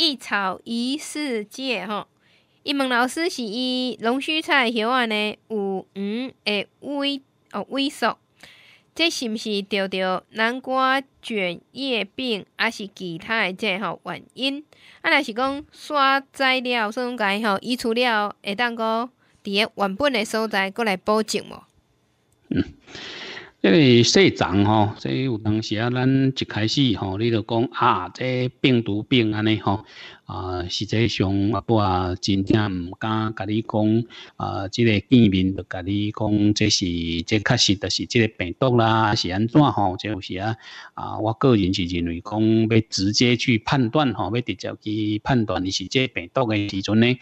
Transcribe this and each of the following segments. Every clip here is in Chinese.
一草一世界，吼！伊问老师是伊龙须菜，箬安尼有黄的萎哦萎缩，这是毋是着着南瓜卷叶病，还是其他的这吼原因？啊，若是讲刷栽料、算该吼，移除了会当个伫个原本的所在，过来补种无？这个细藏吼，这有当时啊，咱一开始吼，你就讲啊，这病毒病安尼吼。啊，实际上我啊真正唔敢甲你讲，啊，即个见面就甲你讲，这是，这确实就是即个病毒啦，是安怎吼？有时啊，啊，我个人是认为讲要直接去判断吼，要直接去判断你是这病毒的时阵呢，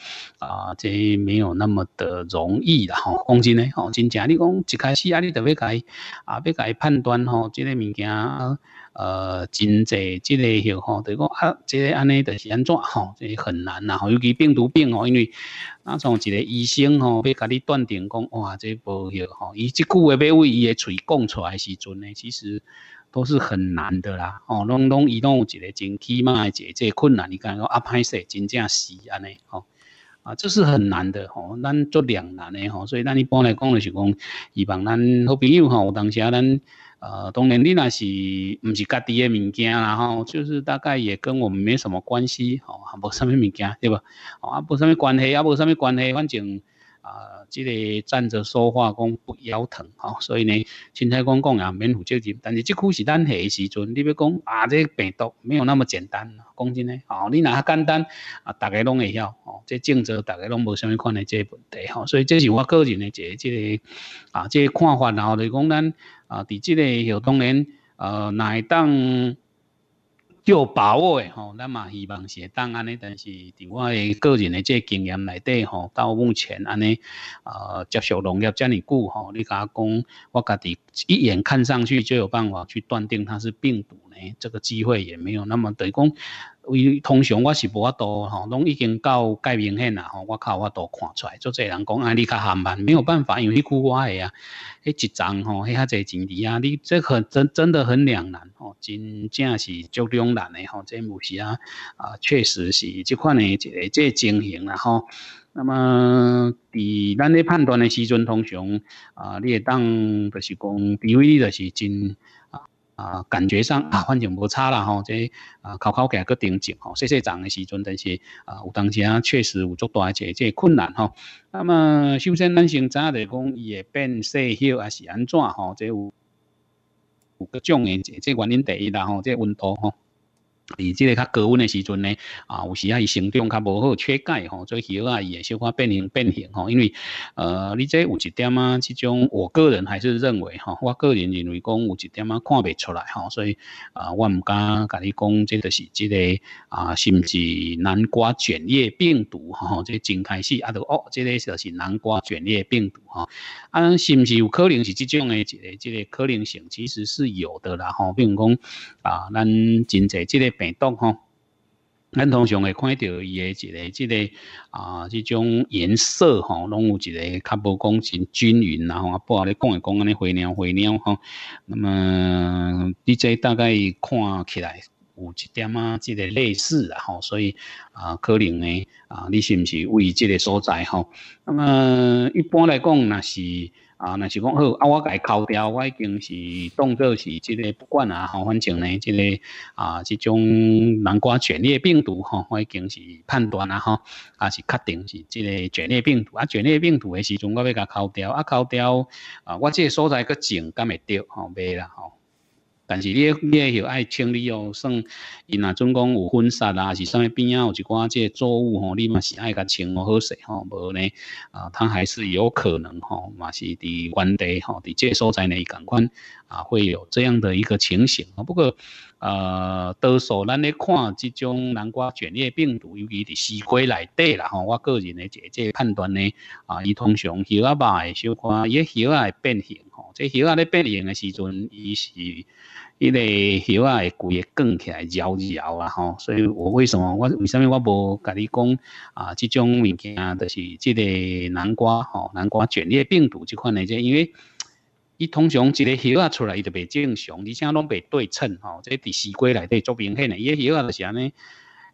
啊，这没有那么的容易啦吼，讲真呢，吼，真正你讲一开始啊，你就要甲伊啊，要甲伊判断吼，即个物件。呃，真侪即个吼，就讲啊，即个安尼就是安怎吼，即个很难啦。尤其病毒病吼，因为哪像一个医生吼，要甲你断定讲哇，这一波吼，伊即句话要为伊个嘴讲出来时阵呢，其实都是很难的啦。哦，拢拢伊拢有一个前期嘛，即即困难，你讲啊，歹势真正是安尼吼，啊，这是很难的吼，咱做两难的吼，所以咱一般来讲就是讲，希望咱好朋友吼，有当时啊咱。呃，当然你那是唔是家己嘅物件然后就是大概也跟我们没什么关系吼，冇什么物件，对不？啊，无什么关系，也无什么关系，反正啊，即个站着说话讲不腰疼吼，所以呢，轻车公光也免负责任。但是即句是咱下时阵，你别讲啊，这病毒没有那么简单，讲真嘞，哦，你拿简单啊，大家拢会晓。即政策大概拢无什么款的即问题吼，所以这是我个人的一个即个啊，看法然后就讲咱啊，伫即个许当然呃哪一档有把握的吼，咱嘛希望是当安尼，但是伫我的个人的即经验内底吼，到目前安尼啊，接受农业这样久吼，你讲讲我家己一眼看上去就有办法去断定它是病毒呢？这个机会也没有那么等于讲。通常我是无阿多吼，拢已经到介明显啦吼，我靠我度看出来，做这人讲啊，你较含慢，没有办法，因为迄句话诶啊，迄一张吼，迄遐侪钱伫啊，你这很真真的很两难吼，真正是足两难诶吼，这有时啊啊，确实是即款诶一个即情形啦吼。那么，伫咱咧判断诶时阵，通常啊，你会当就是讲，非你就是真。啊，感觉上啊环境无差啦吼，即啊考考格个顶景吼细细长的时阵，但是啊有当时啊，确实有足大一个即困难吼。那么首先，咱先早就讲伊会变细小还是安怎吼？即有有各种的即即原因第一啦吼，即温度吼。以这个较高温的时阵呢，啊，有时啊，伊生长较无好，缺钙吼，最起啊，伊会小可变形变形吼。因为呃，你这有一点啊，这种我个人还是认为哈，我个人认为讲有一点啊，看不出来吼，所以啊，我毋敢甲你讲，这个是这个啊，甚至南瓜卷叶病毒即、这真开始啊都哦，这个就是南瓜卷叶病毒吼，啊，是毋是有可能是这种的？这个这个可能性其实是有的啦吼，比如讲啊，咱真侪这个。病毒吼，咱通常会看到伊诶一个、一个啊，即种颜色吼，拢有一个较无讲真均匀然后啊，不啊，汝讲的讲安尼灰鸟、灰鸟吼。那么你这大概看起来。有一点啊，即个类似啊，吼，所以啊，可能呢，啊，你是不是为即个所在吼？那么一般来讲呢，是啊，那是讲好啊，我伊敲掉，我已经是当做是即个不管啊，吼，反正呢，即个啊，即种南瓜卷裂病毒吼，我已经是判断啊，吼，啊是确定是即个卷裂病毒啊，卷裂病毒的时阵，我要甲敲掉啊，敲掉啊，我即个所在个种敢会掉，吼，没啦，吼。但是你你也要爱清理哦，算伊若总讲有粉虱啦，是啥物边啊有一寡即作物吼，你嘛是爱甲清哦，好势吼，无呢啊，它还是有可能吼，嘛是伫原地吼，伫接所在内感官啊，会有这样的一个情形啊。不过呃，多数咱咧看即种南瓜卷叶病毒，尤其伫西瓜内底啦吼，我个人的这这判断呢啊，伊通常叶啊白，小可叶叶啊会变形。哦，这叶啊，咧变型的时阵，伊是伊个叶啊会规个卷起来、绕绕啊吼。所以我为什么我为什么我无甲己讲啊？即种物件啊，就是即个南瓜吼，南瓜卷叶病毒这款呢，即因为伊通常一个叶啊出来伊就袂正常，而且拢袂对称吼。即伫西瓜内底足明显呢，伊个叶啊就是安尼。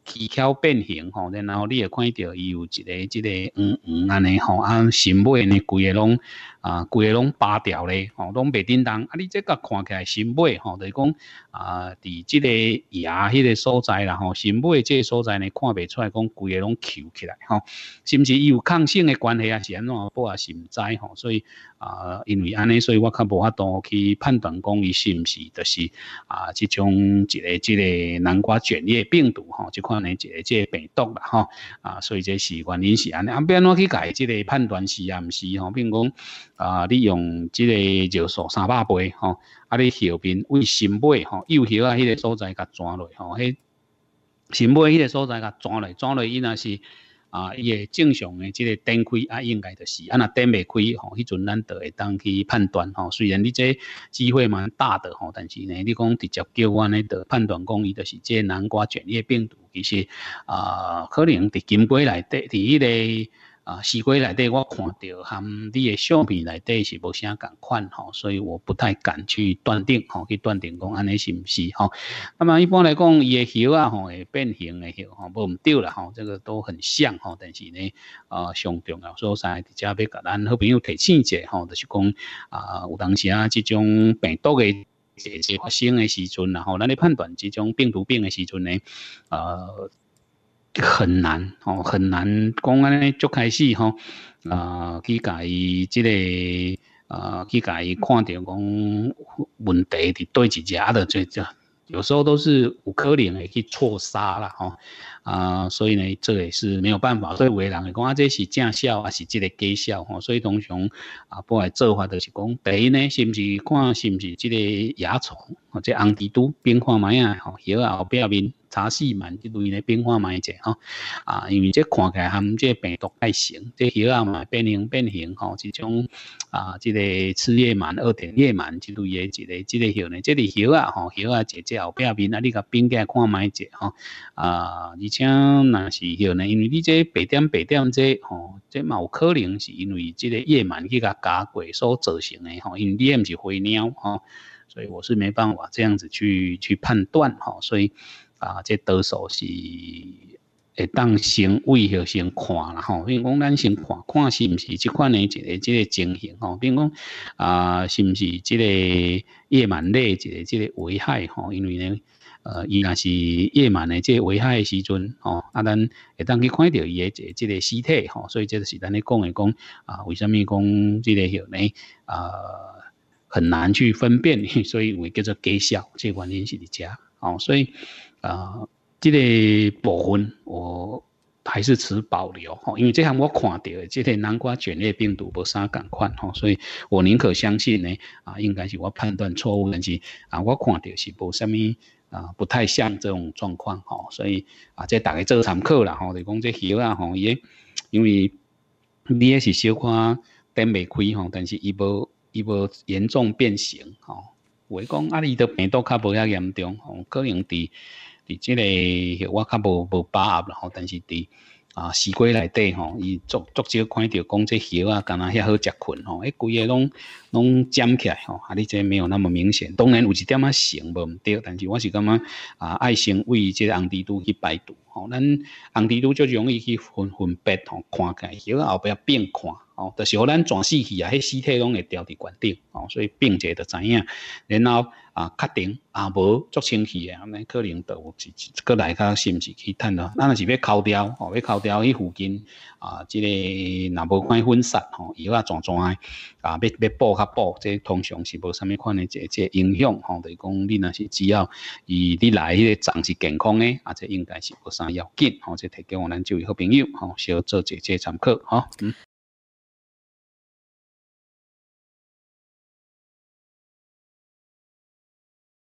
蹊跷变形吼，然后你也看到伊有一个、即个黄黄安尼吼，啊，新尾呢，几个拢啊，龟个拢拔掉咧吼拢袂叮当。啊，你即个看起来新尾吼，就是讲啊，伫即个牙迄个所在啦吼，新买即个所在呢，看袂出来讲几个拢翘起来吼，是毋是伊有抗性嘅关系啊？是安怎？我也是毋知吼，所以啊，因为安尼，所以我较无法度去判断讲伊是毋是，就是啊，即种一个、一个南瓜卷叶病毒吼，即款。你一个即个病毒啦吼，啊，所以这是原因，是安尼，啊，安我去改即个判断是啊，毋是吼，比如讲啊，你用即个尿素三百倍吼，啊，你后边为心脉吼，右喉啊迄个所在甲转落吼，迄心脉迄个所在甲转落，转落伊若是。啊，伊个正常诶，即个点开啊，应该就是啊，若点未开吼，迄阵咱就会当去判断吼。虽然你即机会蛮大的吼，但是呢，你讲直接叫阮咧，著判断讲伊就是即南瓜卷叶病毒，其实啊，可能伫金杯内底伫迄个。啊，西瓜内底我看到含你的相片内底是无啥共款吼，所以我不太敢去断定吼，去断定讲安尼是毋是吼。那么一般来讲，伊的喉啊吼会变形的喉吼，不毋对了吼，这个都很像吼，但是呢，啊，上重要所在，伫遮要甲咱好朋友提醒一下吼，就是讲啊，有当时啊，这种病毒的这些发生的时阵，然后咱咧判断这种病毒病的时阵呢，啊。很难哦，很难。讲安尼就开始吼，啊，去甲己即个啊，去甲己看着讲问题伫对一只，啊，就这有时候都是有可能会去错杀啦吼，啊，所以呢，这也是没有办法，所以为人会讲啊，这是正效还是即个假效？吼，所以通常啊，不管做法都是讲第一呢，是不是看是不是即个蚜虫？或即红蜘蛛变化嘛啊？吼，啊后壁面。查细螨即类的变化嘛，一者吼啊，因为这看起来含们这病毒太型，这鱼啊嘛变形变形吼，这种啊，这个赤夜螨、二点夜螨即类，之个鱼呢，这类鱼啊吼，鱼啊，直接后壁面啊，你个病家看卖者吼啊，而且那是鱼呢，因为你这白点白点这吼，这有可能是因为这个夜螨去甲过所造成嘞吼，因为 d 毋是灰鸟啊，所以我是没办法这样子去去判断哈，所以。啊，这多数是会当先为许先看啦吼，比如讲咱先看看是毋是即款呢一个即个情形吼，比如讲啊是毋是即个夜满类一个即个危害吼，因为呢呃伊若是夜晚的即个危害的时阵吼，啊咱会当去看到伊个即个尸体吼，所以这是咱咧讲的讲啊，为虾米讲即个许呢啊很难去分辨，所以为叫做假象，即原因是伫遮。哦，所以啊，这个部分我还是持保留哈，因为这项我看到，这个南瓜卷叶病毒无啥状况哈，所以我宁可相信呢，啊，应该是我判断错误，但是啊，我看到是无什么。啊，不太像这种状况吼，所以啊，这大概做参考啦吼，就讲这叶啊吼，也因为你也是小看点未开吼，但是伊无伊无严重变形吼，我讲啊，你都病毒较无遐严重，吼，可能伫伫即个我较无无把握啦，吼，但是伫啊西瓜内底吼，伊足足少看着讲即鱼啊，敢若遐好食困吼，迄规个拢拢尖起来吼，啊你即没有那么明显，当然有一点啊咸无毋对，但是我是感觉啊，爱先为即红蜘蛛去排毒吼，咱红蜘蛛就容易去分分别吼，看起来鱼后壁变看。哦，就是互咱全死去啊，迄尸体拢会调伫原净哦，所以并者就知影，然后啊，确定啊无足清气诶，安尼可能是过来个是毋是去趁咯？咱若是要敲掉哦，要敲掉迄附近啊，即个若无看伊分散吼，药啊怎怎诶啊？要要补较补，即通常是无啥物款诶，这这影响吼，就是讲你若是只要伊你来迄个脏是健康诶，啊，这应该是无啥要紧，吼，这提供互咱这位好朋友，好，稍做者这参考，吼。嗯